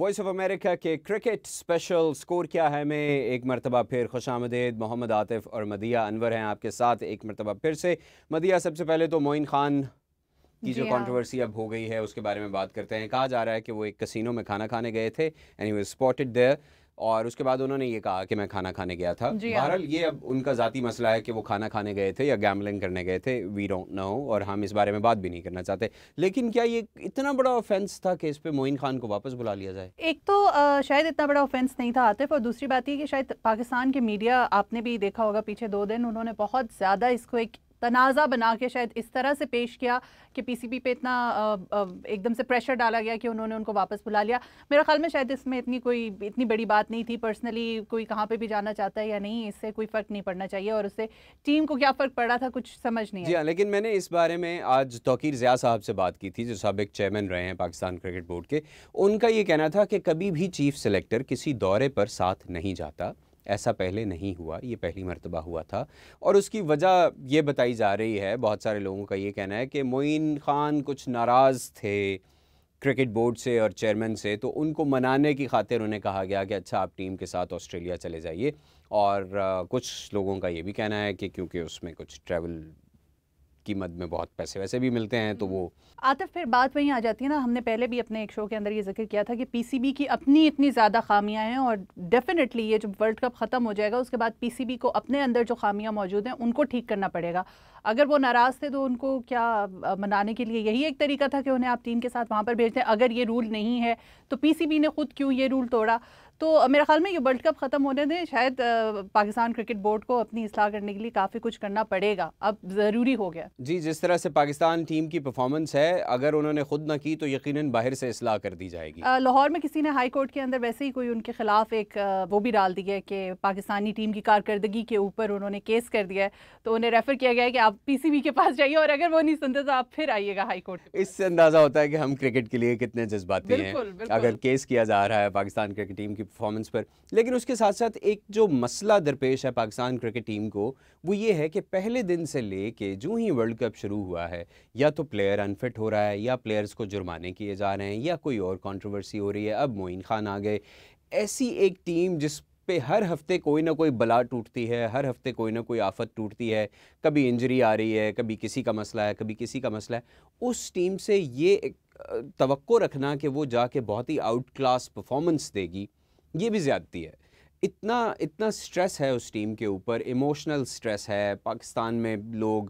Voice of America کے cricket special کیا ہے میں ایک مرتبہ پھر خوش آمدید محمد عاطف اور مدیہ انور ہیں آپ کے ساتھ ایک مرتبہ پھر سے مدیہ سب سے پہلے تو موین خان کی جو کانٹروورسی جی ہاں۔ اب ہو گئی ہے اس کے بارے میں بات کرتے ہیں کہا جا رہا ہے کہ وہ ایک کسینو میں کھانا کھانے گئے تھے اور اس کے بعد انہوں نے یہ کہا کہ میں کھانا کھانے گیا تھا جی ہاں۔ بہرحال یہ اب ان کا ذاتی مسئلہ ہے کہ وہ کھانا کھانے گئے تھے یا گیملنگ کرنے گئے تھے وی ڈونٹ نو اور ہم اس بارے میں بات بھی نہیں کرنا چاہتے لیکن کیا یہ اتنا بڑا آفینس تھا کہ اس پہ موین خان کو واپس بلا لیا جائے ایک تو شاید اتنا بڑا آفینس نہیں تھا عاطف اور دوسری بات یہ کہ شاید پاکستان کے میڈیا آپ نے بھی دیکھا ہوگا پیچھے دو دن انہوں نے بہت زیادہ اس کو ایک تنازع بنا کے شاید اس طرح سے پیش کیا کہ پی سی پی پہ اتنا ایک دم سے پریشر ڈالا گیا کہ انہوں نے ان کو واپس بلا لیا میرا خیال میں شاید اس میں اتنی کوئی اتنی بڑی بات نہیں تھی پرسنلی کوئی کہاں پہ بھی جانا چاہتا ہے یا نہیں اس سے کوئی فرق نہیں پڑنا چاہیے اور اس سے ٹیم کو کیا فرق پڑ رہا تھا کچھ سمجھ نہیں جی ہاں، لیکن میں نے اس بارے میں آج توقیر ضیاء صاحب سے بات کی تھی جو سابق چیئرمین رہے ہیں پاکستان کرکٹ بورڈ کے ان کا یہ کہنا تھا کہ کبھی بھی چیف سلیکٹر کسی دورے پر ساتھ نہیں جاتا ایسا پہلے نہیں ہوا یہ پہلی مرتبہ ہوا تھا اور اس کی وجہ یہ بتائی جا رہی ہے بہت سارے لوگوں کا یہ کہنا ہے کہ معین خان کچھ ناراض تھے کرکٹ بورڈ سے اور چیئرمین سے تو ان کو منانے کی خاطر انہیں کہا گیا کہ اچھا آپ ٹیم کے ساتھ آسٹریلیا چلے جائیے اور کچھ لوگوں کا یہ بھی کہنا ہے کہ کیونکہ اس میں کچھ ٹریول قیمت میں بہت پیسے ویسے بھی بھی ملتے ہیں تو وہ پھر بات وہیں آ جاتی ہے نا ہم نے پہلے اپنے ایک شو کے اندر یہ ذکر کیا تھا کہ پی سی بی کی اپنی اتنی زیادہ خامیاں ہیں اور ڈیفینیٹلی یہ جب ورلڈ کپ ختم ہو جائے گا اس کے بعد پی سی بی کو اپنے اندر جو خامیاں موجود ہیں ان کو ٹھیک کرنا پڑے گا اگر وہ ناراض تھے تو ان کو کیا منانے کے لیے یہی ایک طریقہ تھا کہ انہیں آپ ٹیم کے ساتھ وہاں پر بھیج دیں اگر یہ رول نہیں ہے تو پی سی بی نے خود کیوں یہ رول توڑا تو میرے خیال میں یہ ورلڈ کپ ختم ہونے دیں شاید پاکستان کرکٹ بورڈ کو اپنی اصلاح کرنے کے لیے کافی کچھ کرنا پڑے گا اب ضروری ہو گیا جی جس طرح سے پاکستان ٹیم کی پرفارمنس ہے اگر انہوں نے خود نہ کی تو یقیناً باہر سے اصلاح کر دی جائے گی لاہور میں کسی نے ہائی کورٹ کے اندر ویسے ہی کوئی ان کے خلاف ایک وہ بھی ڈال دی ہے کہ پاکستانی ٹیم کی کارکردگی کے اوپر انہوں نے کیس کر دیا ہے تو انہیں ریفر کیا گیا کہ آپ پی سی بی کے پاس جائیے اور اگر وہ نہیں سنتے تو آپ پھر آئیے گا ہائی کورٹ اس سے اندازہ ہوتا ہے کہ ہم کرکٹ کے لیے کتنے جذباتی ہیں اگر کیس کیا جا رہا ہے پاکستان کرکٹ ٹیم کی پرفارمنس پر لیکن اس کے ساتھ ساتھ ایک جو مسئلہ درپیش ہے پاکستان کرکٹ ٹیم کو وہ یہ ہے کہ پہلے دن سے لے کے جو ہی ورلڈ کپ شروع ہوا ہے یا تو پلیئر انفٹ ہو رہا ہے یا پلیئرز کو جرمانے کیے جا رہے ہیں یا کوئی اور کانٹروورسی ہو رہی ہے اب معین خان آ گئے ایسی ایک ٹیم جس پہ ہر ہفتے کوئی نہ کوئی بلا ٹوٹتی ہے ہر ہفتے کوئی نہ کوئی آفت ٹوٹتی ہے کبھی انجری آ رہی ہے کبھی کسی کا مسئلہ ہے کبھی کسی کا مسئلہ ہے اس ٹیم سے یہ توقع رکھنا کہ وہ جا کے بہت ہی آؤٹ کلاس پرفارمنس دے گی یہ بھی زیادتی ہے اتنا اتنا سٹریس ہے اس ٹیم کے اوپر ایموشنل سٹریس ہے پاکستان میں لوگ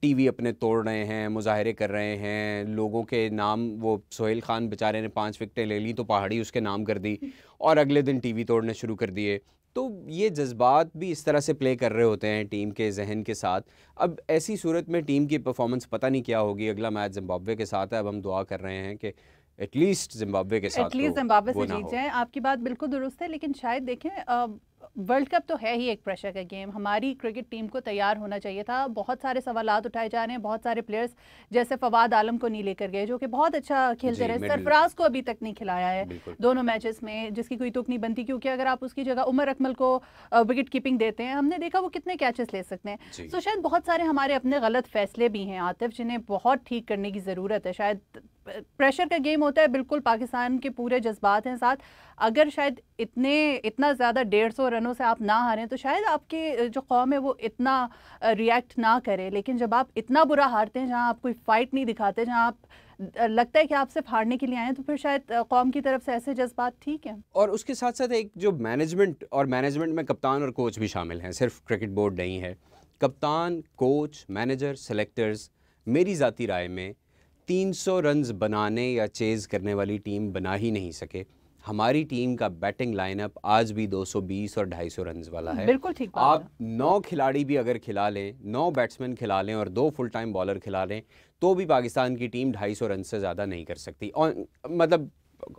ٹی وی اپنے توڑ رہے ہیں مظاہرے کر رہے ہیں لوگوں کے نام وہ سہیل خان بچارے نے پانچ وکٹیں لے لی تو پہاڑی اس کے نام کر دی اور اگلے دن ٹی وی توڑنے شروع کر دیے تو یہ جذبات بھی اس طرح سے پلے کر رہے ہوتے ہیں ٹیم کے ذہن کے ساتھ اب ایسی صورت میں ٹیم کی پرفارمنس پتہ نہیں کیا ہوگی اگلا میچ زمبابوے کے ساتھ ہے اب ہم دعا کر رہے ہیں کہ ایٹ لیسٹ زمبابوے کے ساتھ ایٹ لیسٹ زمبابوے سے جیت جائیں آپ کی بات بالکل درست ہے لیکن شاید دیکھیں ورلڈ کپ تو ہے ہی ایک پریشر کا گیم ہماری کرکٹ ٹیم کو تیار ہونا چاہیے تھا بہت سارے سوالات اٹھائے جا رہے ہیں بہت سارے پلیئرز جیسے فواد عالم کو نہیں لے کر گئے جو کہ بہت اچھا کھیلتے جی، رہے سرفراز کو ابھی تک نہیں کھلایا ہے دونوں میچز میں جس کی کوئی تک نہیں بنتی کیونکہ اگر آپ اس کی جگہ عمر اکمل کو وکٹ کیپنگ دیتے ہیں ہم نے دیکھا وہ کتنے کیچز لے سکتے ہیں سو جی۔ شاید بہت سارے ہمارے اپنے غلط فیصلے بھی ہیں عاطف جنہیں بہت ٹھیک کرنے کی ضرورت ہے شاید پریشر کا گیم ہوتا ہے بالکل پاکستان کے پورے جذبات ہیں ساتھ اگر شاید اتنے اتنا زیادہ ڈیڑھ سو رن سے آپ نہ ہاریں تو شاید آپ جو قوم ہے وہ اتنا ریئیکٹ نہ کرے لیکن جب آپ اتنا برا ہارتے ہیں جہاں آپ کوئی فائٹ نہیں دکھاتے جہاں آپ لگتا ہے کہ آپ صرف ہارنے کے لیے آئے ہیں تو پھر شاید قوم کی طرف سے ایسے جذبات ٹھیک ہیں اور اس کے ساتھ ساتھ ایک جو مینجمنٹ اور مینجمنٹ میں کپتان اور کوچ بھی شامل ہیں صرف کرکٹ بورڈ نہیں ہے کپتان کوچ مینیجر سلیکٹرز میری ذاتی رائے میں تین سو رنز بنانے یا چیز کرنے والی ٹیم بنا ہی نہیں سکے ہماری ٹیم کا بیٹنگ لائن اپ آج بھی دو سو بیس اور ڈھائی سو رنز والا ہے بلکل ٹھیک بات آپ نو کھلاڑی بھی اگر کھلا لیں نو بیٹسمن کھلا لیں اور دو فل ٹائم بالر کھلا لیں تو بھی پاکستان کی ٹیم ڈھائی سو رنز سے زیادہ نہیں کر سکتی مطلب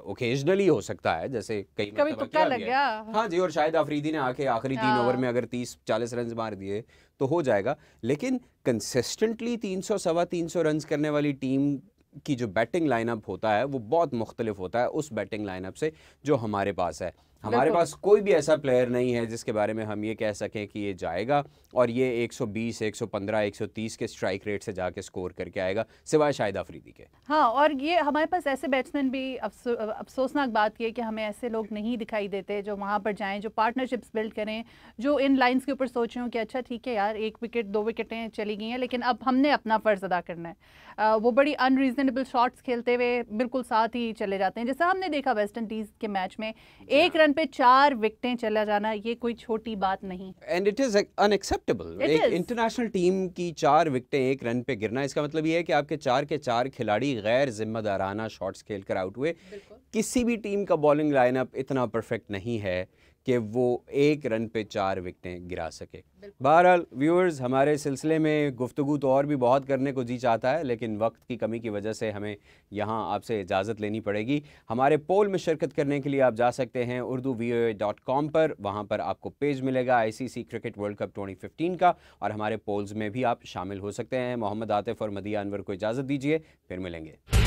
اوکیجنلی ہو سکتا ہے جیسے کئی کبھی کتا لگ گیا ہاں جی اور شاید آفریدی نے آکے آخری تین اوور ہاں۔ میں اگر تیس چالیس رنز مار دیئے تو ہو جائے گا لیکن کنسسٹنٹلی تین سو سوا تین سو رنز کرنے والی ٹیم کی جو بیٹنگ لائن اپ ہوتا ہے وہ بہت مختلف ہوتا ہے اس بیٹنگ لائن اپ سے جو ہمارے پاس ہے ہمارے پاس کوئی بھی ایسا پلیئر نہیں ہے جس کے بارے میں ہم یہ کہہ سکیں کہ یہ جائے گا اور یہ ایک سو بیس ایک سو پندرہ ایک سو تیس کے ریٹ سے جا کے کے کے کر آئے گا سوائے ہاں اور یہ ہمارے پاس ایسے بیٹسمین بھی افسوسناک بات کہ ہمیں ایسے لوگ نہیں دکھائی دیتے جو وہاں پر جائیں جو پارٹنرشپس بلڈ کریں جو ان لائنس کے اوپر سوچ اچھا ٹھیک ہے یار ایک وکٹ دو وکٹیں چلی گئی ہیں لیکن اب ہم نے اپنا فرض ادا کرنا ہے وہ بڑی ان ریزنیبل شارٹس کھیلتے ہوئے بالکل ساتھ ہی چلے جاتے ہیں جیسا ہم نے دیکھا ویسٹ انڈیز کے میچ میں جی ہاں۔ ایک رن رن پہ چار وکٹیں چلا جانا یہ کوئی چھوٹی بات نہیں اینڈ اٹ از انیکسیپٹیبل ایک انٹرنیشنل ٹیم کی چار وکٹیں ایک رن پہ گرنا اس کا مطلب یہ ہے کہ آپ کے چار کے چار کھلاڑی غیر ذمہ دارانہ شاٹس کھیل کر آؤٹ ہوئے کسی بھی ٹیم کا بالنگ لائن اپ اتنا پرفیکٹ نہیں ہے کہ وہ ایک رن پہ چار وکٹیں گرا سکے بہرحال ویورز ہمارے سلسلے میں گفتگو تو اور بھی بہت کرنے کو جی چاہتا ہے لیکن وقت کی کمی کی وجہ سے ہمیں یہاں آپ سے اجازت لینی پڑے گی ہمارے پول میں شرکت کرنے کے لیے آپ جا سکتے ہیں اردو وی او اے ڈاٹ کام پر وہاں پر آپ کو پیج ملے گا I C C cricket world cup twenty fifteen کا اور ہمارے پولز میں بھی آپ شامل ہو سکتے ہیں محمد عاطف اور مدیہ انور کو اجازت دیجیے پھر ملیں گے